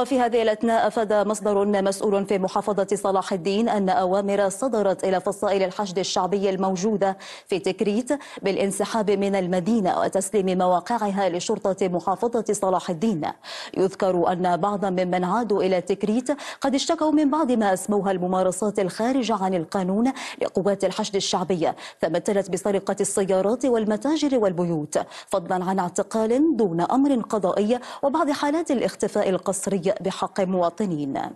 وفي هذه الأثناء أفاد مصدر مسؤول في محافظة صلاح الدين أن أوامر صدرت إلى فصائل الحشد الشعبي الموجودة في تكريت بالانسحاب من المدينة وتسليم مواقعها لشرطة محافظة صلاح الدين يذكر أن بعضا ممن عادوا إلى تكريت قد اشتكوا من بعض ما أسموها الممارسات الخارجة عن القانون لقوات الحشد الشعبية تمثلت بسرقة السيارات والمتاجر والبيوت فضلا عن اعتقال دون أمر قضائي وبعض حالات الاختفاء القسري بحق مواطنين